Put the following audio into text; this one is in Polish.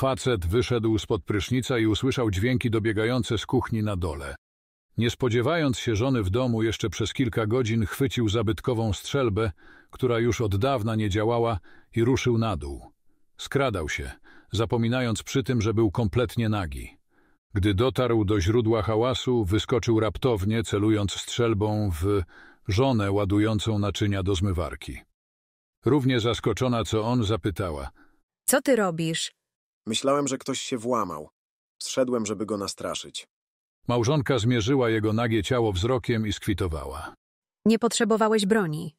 Facet wyszedł spod prysznica i usłyszał dźwięki dobiegające z kuchni na dole. Nie spodziewając się żony w domu, jeszcze przez kilka godzin chwycił zabytkową strzelbę, która już od dawna nie działała, i ruszył na dół. Skradał się, zapominając przy tym, że był kompletnie nagi. Gdy dotarł do źródła hałasu, wyskoczył raptownie, celując strzelbą w żonę ładującą naczynia do zmywarki. Równie zaskoczona co on, zapytała: Co ty robisz? Myślałem, że ktoś się włamał. Zszedłem, żeby go nastraszyć. Małżonka zmierzyła jego nagie ciało wzrokiem i skwitowała. Nie potrzebowałeś broni.